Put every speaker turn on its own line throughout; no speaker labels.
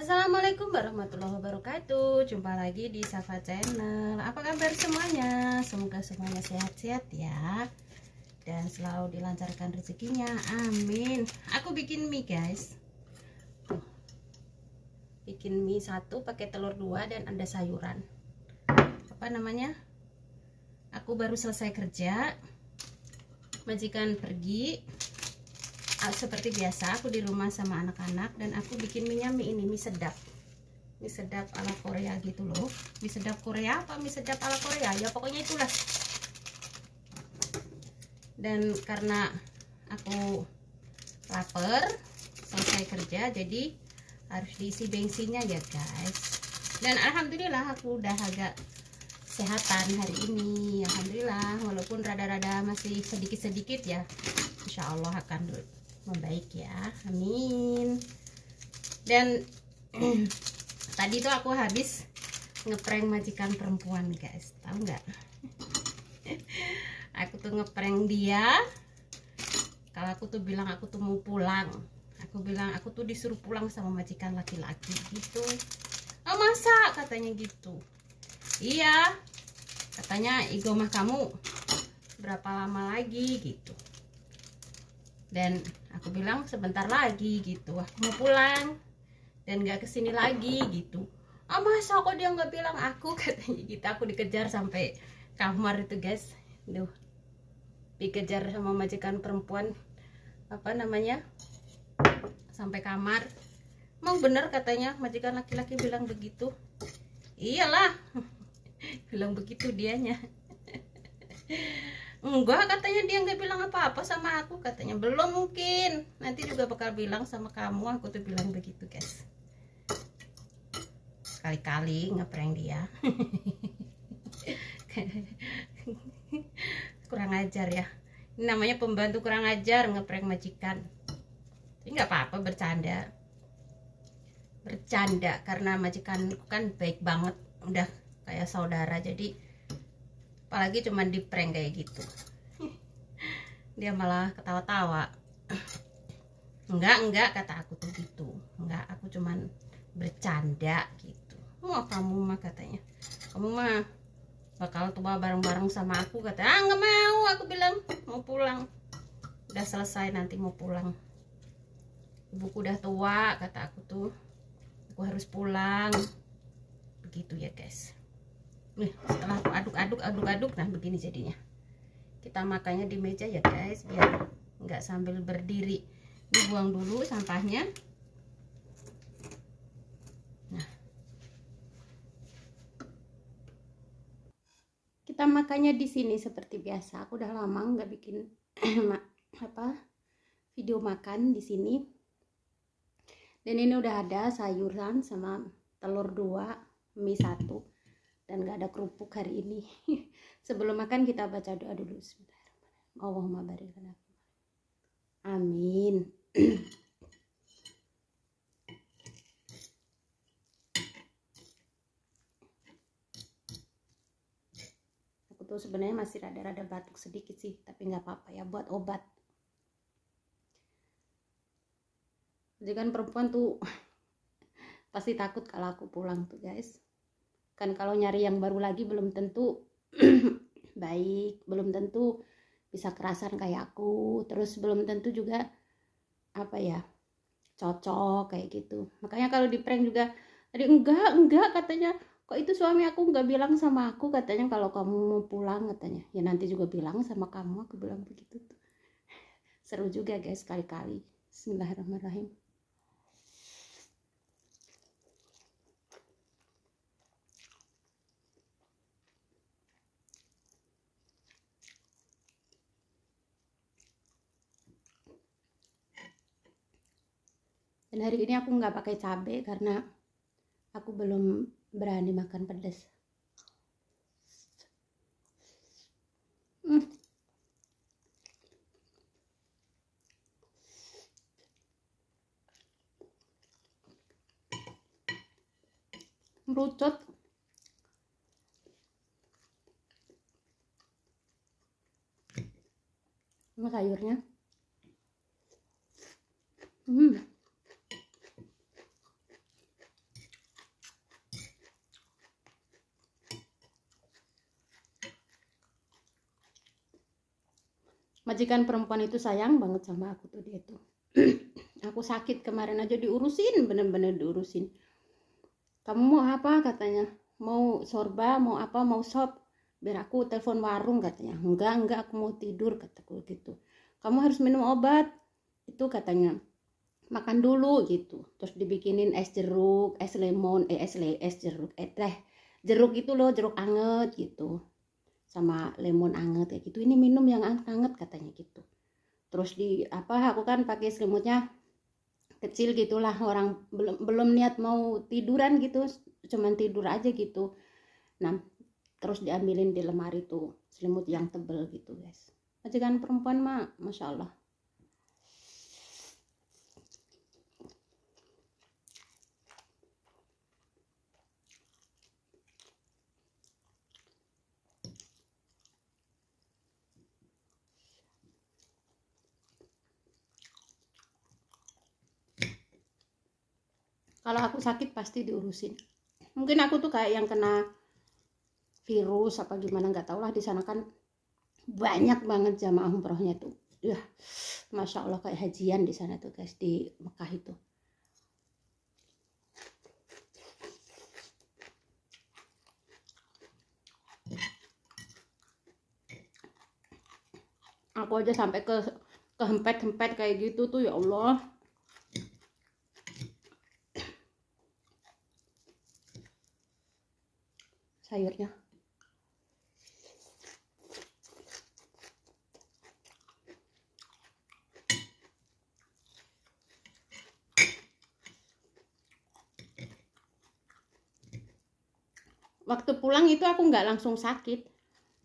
Assalamualaikum warahmatullahi wabarakatuh Jumpa lagi di Safa Channel Apa kabar semuanya Semoga semuanya sehat-sehat ya Dan selalu dilancarkan rezekinya Amin Aku bikin mie guys Bikin mie satu pakai telur dua dan ada sayuran Apa namanya Aku baru selesai kerja Majikan pergi Ah, seperti biasa aku di rumah sama anak-anak dan aku bikin mie mie ini mie sedap mie sedap ala Korea gitu loh mie sedap Korea apa mie sedap ala Korea ya pokoknya itulah dan karena aku lapar selesai kerja jadi harus diisi bensinnya ya guys dan alhamdulillah aku udah agak kesehatan hari ini Alhamdulillah walaupun rada-rada masih sedikit-sedikit ya insyaallah Allah akan membaik ya amin dan tadi tuh aku habis ngeprank majikan perempuan guys tahu nggak aku tuh ngeprank dia kalau aku tuh bilang aku tuh mau pulang aku bilang aku tuh disuruh pulang sama majikan laki-laki gitu oh masa katanya gitu iya katanya igomah kamu berapa lama lagi gitu dan aku bilang sebentar lagi gitu aku mau pulang dan gak kesini lagi gitu ah masa kok dia nggak bilang aku katanya gitu aku dikejar sampai kamar itu guys duh dikejar sama majikan perempuan apa namanya sampai kamar emang bener katanya majikan laki-laki bilang begitu iyalah bilang begitu dianya enggak katanya dia nggak bilang apa-apa sama aku katanya belum mungkin nanti juga bakal bilang sama kamu aku tuh bilang begitu guys sekali-kali ngeprank dia kurang ajar ya ini namanya pembantu kurang ajar ngeprank majikan ini nggak apa-apa bercanda bercanda karena majikan kan baik banget udah kayak saudara jadi apalagi cuman di prank kayak gitu dia malah ketawa-tawa enggak enggak kata aku tuh gitu enggak aku cuman bercanda gitu mau kamu mah katanya kamu mah bakal tua bareng-bareng sama aku kata ah nggak mau aku bilang mau pulang udah selesai nanti mau pulang ibuku udah tua kata aku tuh aku harus pulang begitu ya guys nih setelah aku aduk-aduk aduk-aduk nah begini jadinya kita makannya di meja ya guys biar nggak sambil berdiri dibuang dulu sampahnya nah. kita makannya di sini seperti biasa aku udah lama nggak bikin apa video makan di sini dan ini udah ada sayuran sama telur dua mie satu dan gak ada kerupuk hari ini sebelum makan kita baca doa dulu sebentar Allahumma barik lana amin aku tuh sebenarnya masih rada-rada batuk sedikit sih tapi nggak apa-apa ya buat obat jadi kan perempuan tuh pasti takut kalau aku pulang tuh guys kan kalau nyari yang baru lagi belum tentu baik belum tentu bisa kerasan kayak aku terus belum tentu juga apa ya cocok kayak gitu makanya kalau di prank juga tadi enggak enggak katanya kok itu suami aku enggak bilang sama aku katanya kalau kamu mau pulang katanya ya nanti juga bilang sama kamu aku bilang begitu tuh seru juga guys kali-kali Bismillahirrahmanirrahim dan hari ini aku nggak pakai cabai karena aku belum berani makan pedas hmm. merucut sama sayurnya majikan perempuan itu sayang banget sama aku tuh dia tuh aku sakit kemarin aja diurusin bener-bener diurusin kamu mau apa katanya mau sorba mau apa mau sop biar aku telepon warung katanya enggak enggak aku mau tidur kataku gitu kamu harus minum obat itu katanya makan dulu gitu terus dibikinin es jeruk es lemon eh es le es jeruk eh teh jeruk itu loh jeruk anget gitu sama lemon anget kayak gitu ini minum yang anget-anget katanya gitu terus di apa aku kan pakai selimutnya kecil gitulah orang belum belum niat mau tiduran gitu cuman tidur aja gitu nah terus diambilin di lemari tuh selimut yang tebel gitu guys kan perempuan mah masya Allah kalau aku sakit pasti diurusin mungkin aku tuh kayak yang kena virus apa gimana nggak tau lah di sana kan banyak banget jamaah umrohnya tuh ya masya allah kayak hajian di sana tuh guys di Mekah itu aku aja sampai ke kehempet-hempet kayak gitu tuh ya Allah sayurnya waktu pulang itu aku nggak langsung sakit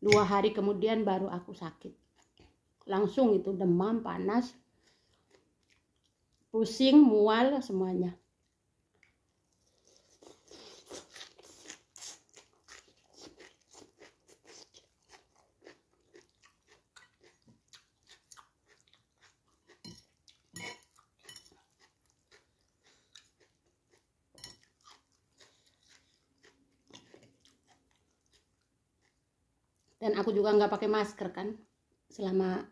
dua hari kemudian baru aku sakit langsung itu demam panas pusing mual semuanya dan aku juga nggak pakai masker kan selama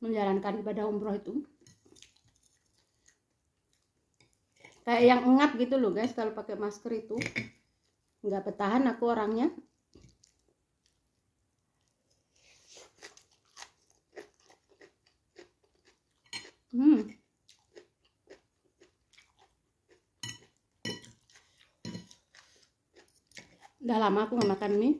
menjalankan ibadah umroh itu kayak yang engap gitu loh guys kalau pakai masker itu nggak bertahan aku orangnya hmm Udah lama aku nggak makan mie.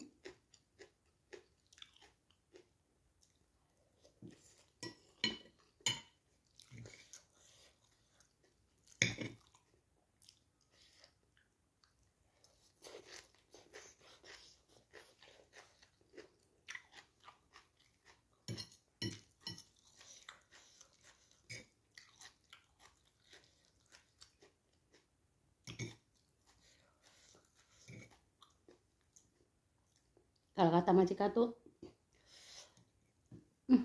kata majikan tuh hmm,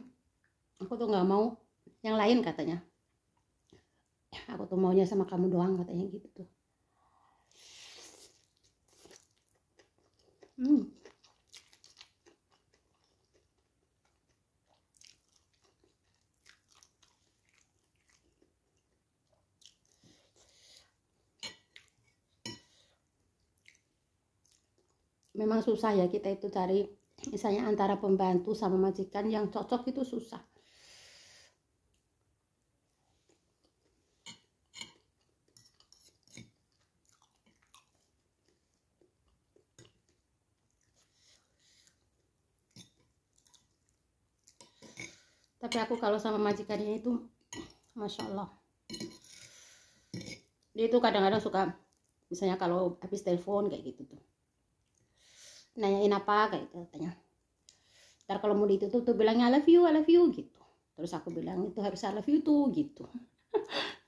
aku tuh nggak mau yang lain katanya aku tuh maunya sama kamu doang katanya gitu tuh hmm. memang susah ya kita itu cari misalnya antara pembantu sama majikan yang cocok itu susah tapi aku kalau sama majikannya itu Masya Allah dia itu kadang-kadang suka misalnya kalau habis telepon kayak gitu tuh nanyain apa kayak gitu katanya ntar kalau mau ditutup tuh bilangnya I love you I love you gitu terus aku bilang itu harus I love you tuh gitu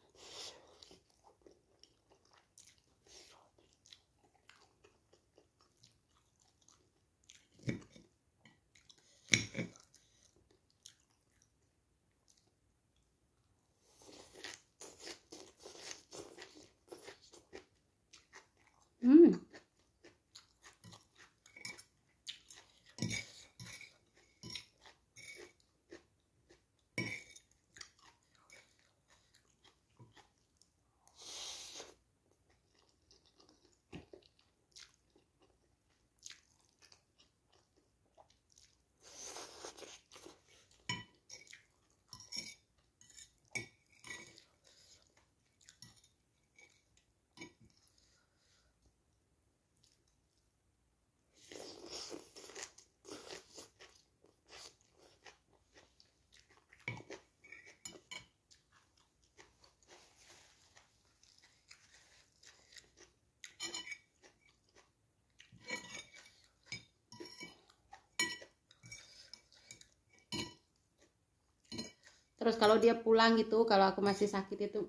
terus kalau dia pulang gitu kalau aku masih sakit itu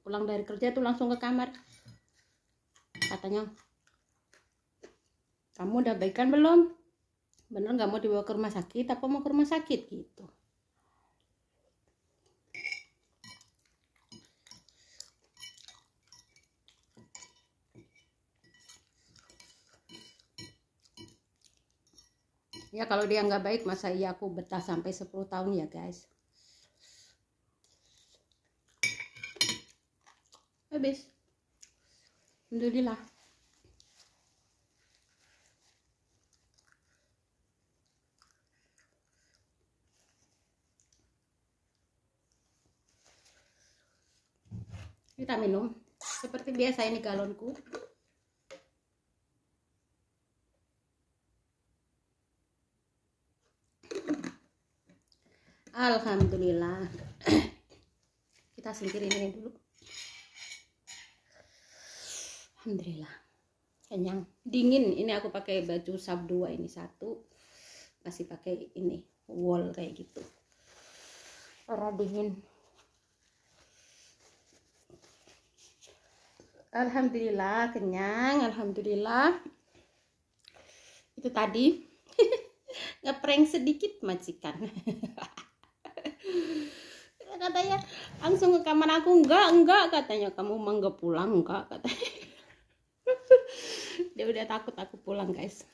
pulang dari kerja tuh langsung ke kamar katanya kamu udah baikan belum bener nggak mau dibawa ke rumah sakit apa mau ke rumah sakit gitu ya kalau dia nggak baik masa iya aku betah sampai 10 tahun ya guys habis alhamdulillah kita minum seperti biasa ini galonku Alhamdulillah kita singkirin ini dulu Alhamdulillah kenyang dingin ini aku pakai baju sub 2 ini satu masih pakai ini wall kayak gitu orang dingin Alhamdulillah kenyang Alhamdulillah itu tadi ngeprank sedikit majikan katanya langsung ke kamar aku enggak enggak katanya kamu mangga pulang enggak katanya dia ya udah takut aku pulang guys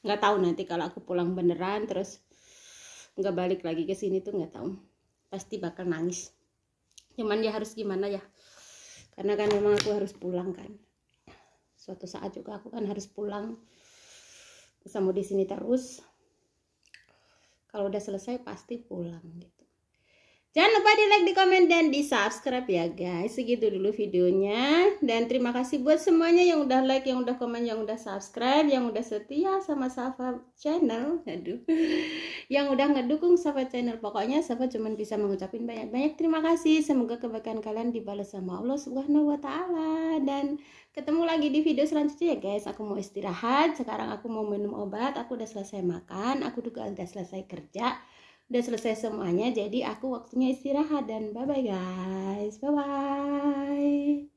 nggak tahu nanti kalau aku pulang beneran terus nggak balik lagi ke sini tuh nggak tahu pasti bakal nangis cuman ya harus gimana ya karena kan memang aku harus pulang kan suatu saat juga aku kan harus pulang bisa mau di sini terus kalau udah selesai pasti pulang gitu Jangan lupa di like, di komen, dan di subscribe ya guys. Segitu dulu videonya. Dan terima kasih buat semuanya yang udah like, yang udah komen, yang udah subscribe, yang udah setia sama Safa channel. Aduh. Yang udah ngedukung Safa channel. Pokoknya Safa cuma bisa mengucapin banyak-banyak terima kasih. Semoga kebaikan kalian dibalas sama Allah Subhanahu wa taala. Dan ketemu lagi di video selanjutnya ya guys. Aku mau istirahat. Sekarang aku mau minum obat. Aku udah selesai makan. Aku juga udah selesai kerja udah selesai semuanya jadi aku waktunya istirahat dan bye bye guys bye bye